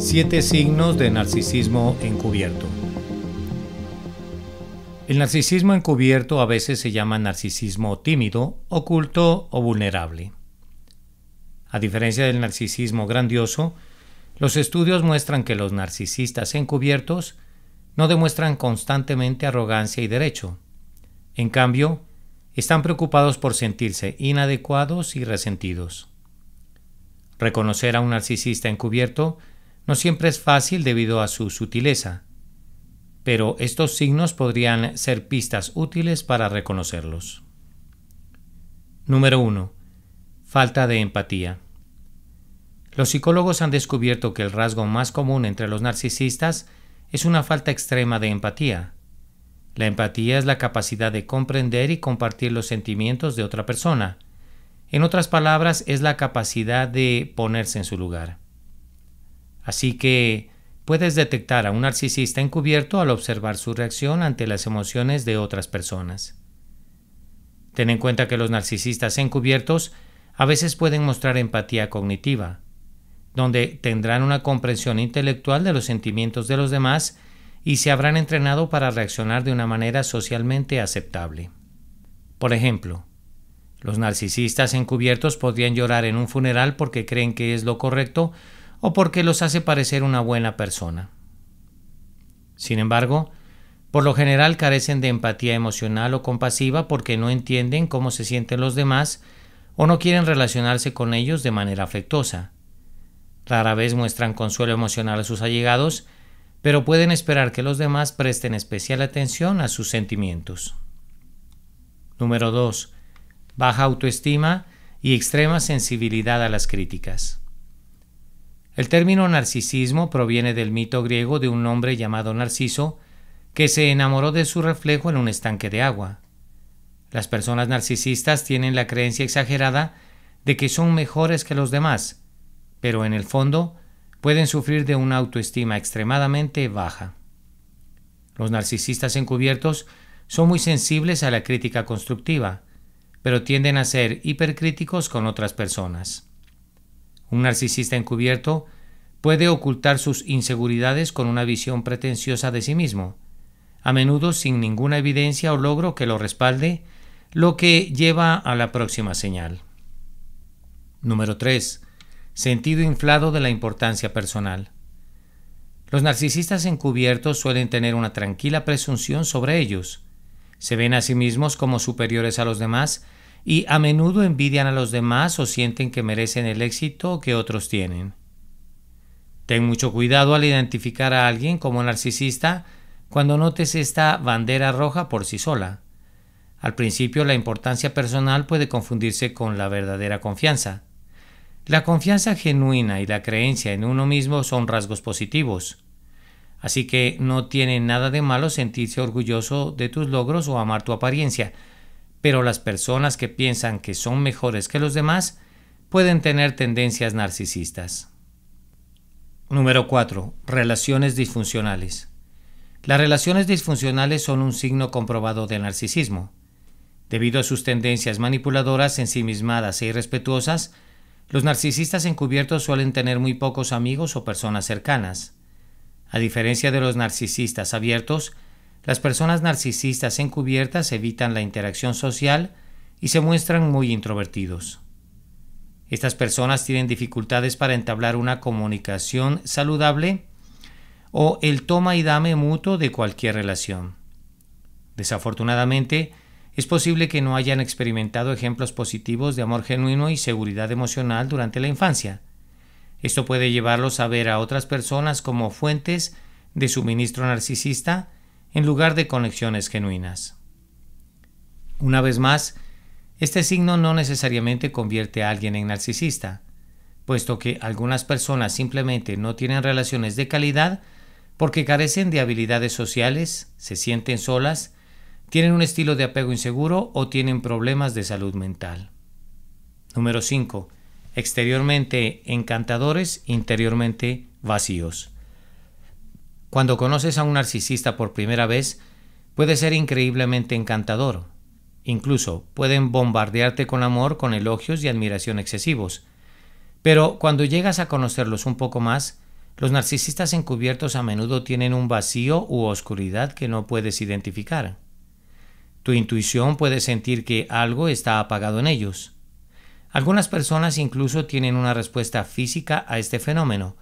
Siete signos de narcisismo encubierto. El narcisismo encubierto a veces se llama narcisismo tímido, oculto o vulnerable. A diferencia del narcisismo grandioso, los estudios muestran que los narcisistas encubiertos no demuestran constantemente arrogancia y derecho. En cambio, están preocupados por sentirse inadecuados y resentidos. Reconocer a un narcisista encubierto no siempre es fácil debido a su sutileza, pero estos signos podrían ser pistas útiles para reconocerlos. Número 1. Falta de empatía. Los psicólogos han descubierto que el rasgo más común entre los narcisistas es una falta extrema de empatía. La empatía es la capacidad de comprender y compartir los sentimientos de otra persona. En otras palabras, es la capacidad de ponerse en su lugar. Así que puedes detectar a un narcisista encubierto al observar su reacción ante las emociones de otras personas. Ten en cuenta que los narcisistas encubiertos a veces pueden mostrar empatía cognitiva, donde tendrán una comprensión intelectual de los sentimientos de los demás y se habrán entrenado para reaccionar de una manera socialmente aceptable. Por ejemplo, los narcisistas encubiertos podrían llorar en un funeral porque creen que es lo correcto o porque los hace parecer una buena persona. Sin embargo, por lo general carecen de empatía emocional o compasiva porque no entienden cómo se sienten los demás o no quieren relacionarse con ellos de manera afectuosa. Rara vez muestran consuelo emocional a sus allegados, pero pueden esperar que los demás presten especial atención a sus sentimientos. Número 2. Baja autoestima y extrema sensibilidad a las críticas. El término narcisismo proviene del mito griego de un hombre llamado Narciso, que se enamoró de su reflejo en un estanque de agua. Las personas narcisistas tienen la creencia exagerada de que son mejores que los demás, pero en el fondo pueden sufrir de una autoestima extremadamente baja. Los narcisistas encubiertos son muy sensibles a la crítica constructiva, pero tienden a ser hipercríticos con otras personas. Un narcisista encubierto puede ocultar sus inseguridades con una visión pretenciosa de sí mismo, a menudo sin ninguna evidencia o logro que lo respalde, lo que lleva a la próxima señal. Número 3. Sentido inflado de la importancia personal. Los narcisistas encubiertos suelen tener una tranquila presunción sobre ellos. Se ven a sí mismos como superiores a los demás y a menudo envidian a los demás o sienten que merecen el éxito que otros tienen. Ten mucho cuidado al identificar a alguien como narcisista cuando notes esta bandera roja por sí sola. Al principio la importancia personal puede confundirse con la verdadera confianza. La confianza genuina y la creencia en uno mismo son rasgos positivos. Así que no tiene nada de malo sentirse orgulloso de tus logros o amar tu apariencia, pero las personas que piensan que son mejores que los demás pueden tener tendencias narcisistas. Número 4. Relaciones disfuncionales. Las relaciones disfuncionales son un signo comprobado de narcisismo. Debido a sus tendencias manipuladoras, ensimismadas e irrespetuosas, los narcisistas encubiertos suelen tener muy pocos amigos o personas cercanas. A diferencia de los narcisistas abiertos, las personas narcisistas encubiertas evitan la interacción social y se muestran muy introvertidos. Estas personas tienen dificultades para entablar una comunicación saludable o el toma y dame mutuo de cualquier relación. Desafortunadamente, es posible que no hayan experimentado ejemplos positivos de amor genuino y seguridad emocional durante la infancia. Esto puede llevarlos a ver a otras personas como fuentes de suministro narcisista en lugar de conexiones genuinas. Una vez más, este signo no necesariamente convierte a alguien en narcisista, puesto que algunas personas simplemente no tienen relaciones de calidad porque carecen de habilidades sociales, se sienten solas, tienen un estilo de apego inseguro o tienen problemas de salud mental. Número 5. Exteriormente encantadores, interiormente vacíos. Cuando conoces a un narcisista por primera vez, puede ser increíblemente encantador. Incluso pueden bombardearte con amor, con elogios y admiración excesivos. Pero cuando llegas a conocerlos un poco más, los narcisistas encubiertos a menudo tienen un vacío u oscuridad que no puedes identificar. Tu intuición puede sentir que algo está apagado en ellos. Algunas personas incluso tienen una respuesta física a este fenómeno,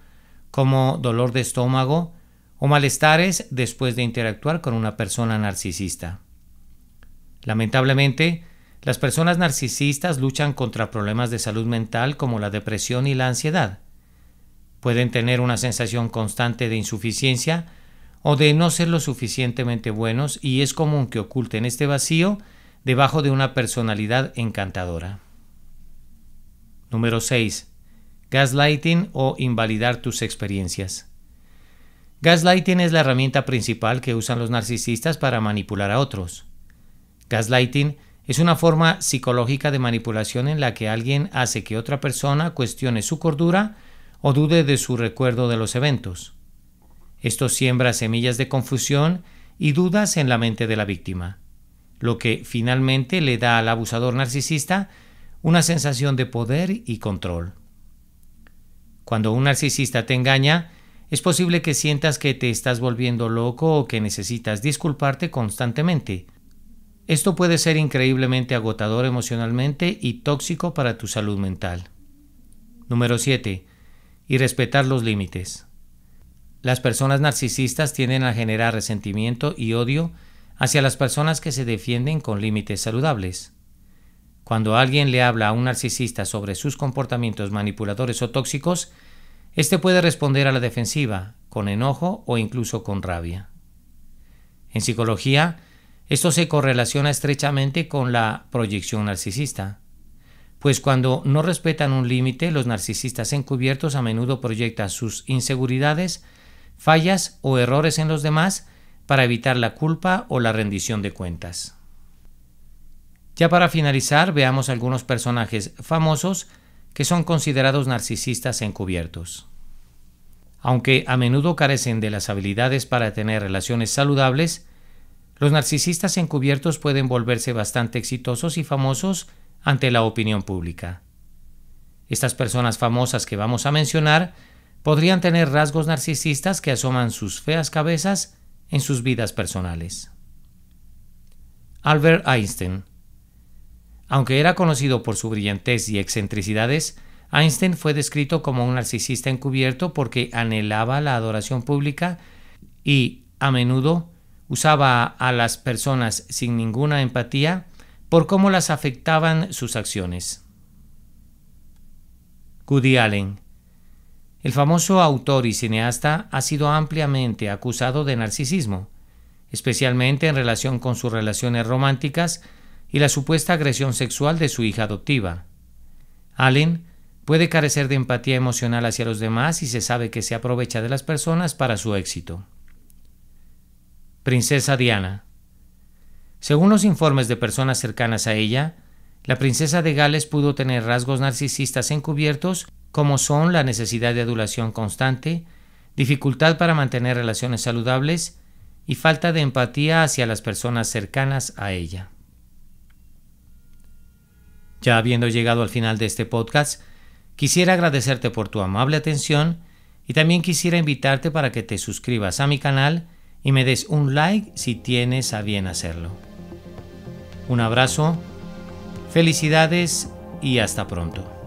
como dolor de estómago, o malestares después de interactuar con una persona narcisista. Lamentablemente, las personas narcisistas luchan contra problemas de salud mental como la depresión y la ansiedad. Pueden tener una sensación constante de insuficiencia o de no ser lo suficientemente buenos y es común que oculten este vacío debajo de una personalidad encantadora. Número 6. Gaslighting o invalidar tus experiencias. Gaslighting es la herramienta principal que usan los narcisistas para manipular a otros. Gaslighting es una forma psicológica de manipulación en la que alguien hace que otra persona cuestione su cordura o dude de su recuerdo de los eventos. Esto siembra semillas de confusión y dudas en la mente de la víctima, lo que finalmente le da al abusador narcisista una sensación de poder y control. Cuando un narcisista te engaña, es posible que sientas que te estás volviendo loco o que necesitas disculparte constantemente. Esto puede ser increíblemente agotador emocionalmente y tóxico para tu salud mental. Número 7. Y respetar los límites. Las personas narcisistas tienden a generar resentimiento y odio hacia las personas que se defienden con límites saludables. Cuando alguien le habla a un narcisista sobre sus comportamientos manipuladores o tóxicos, este puede responder a la defensiva, con enojo o incluso con rabia. En psicología, esto se correlaciona estrechamente con la proyección narcisista, pues cuando no respetan un límite, los narcisistas encubiertos a menudo proyectan sus inseguridades, fallas o errores en los demás para evitar la culpa o la rendición de cuentas. Ya para finalizar, veamos algunos personajes famosos que son considerados narcisistas encubiertos. Aunque a menudo carecen de las habilidades para tener relaciones saludables, los narcisistas encubiertos pueden volverse bastante exitosos y famosos ante la opinión pública. Estas personas famosas que vamos a mencionar podrían tener rasgos narcisistas que asoman sus feas cabezas en sus vidas personales. Albert Einstein aunque era conocido por su brillantez y excentricidades, Einstein fue descrito como un narcisista encubierto porque anhelaba la adoración pública y, a menudo, usaba a las personas sin ninguna empatía por cómo las afectaban sus acciones. Goody Allen El famoso autor y cineasta ha sido ampliamente acusado de narcisismo, especialmente en relación con sus relaciones románticas y la supuesta agresión sexual de su hija adoptiva. Allen puede carecer de empatía emocional hacia los demás y se sabe que se aprovecha de las personas para su éxito. Princesa Diana Según los informes de personas cercanas a ella, la princesa de Gales pudo tener rasgos narcisistas encubiertos como son la necesidad de adulación constante, dificultad para mantener relaciones saludables y falta de empatía hacia las personas cercanas a ella. Ya habiendo llegado al final de este podcast, quisiera agradecerte por tu amable atención y también quisiera invitarte para que te suscribas a mi canal y me des un like si tienes a bien hacerlo. Un abrazo, felicidades y hasta pronto.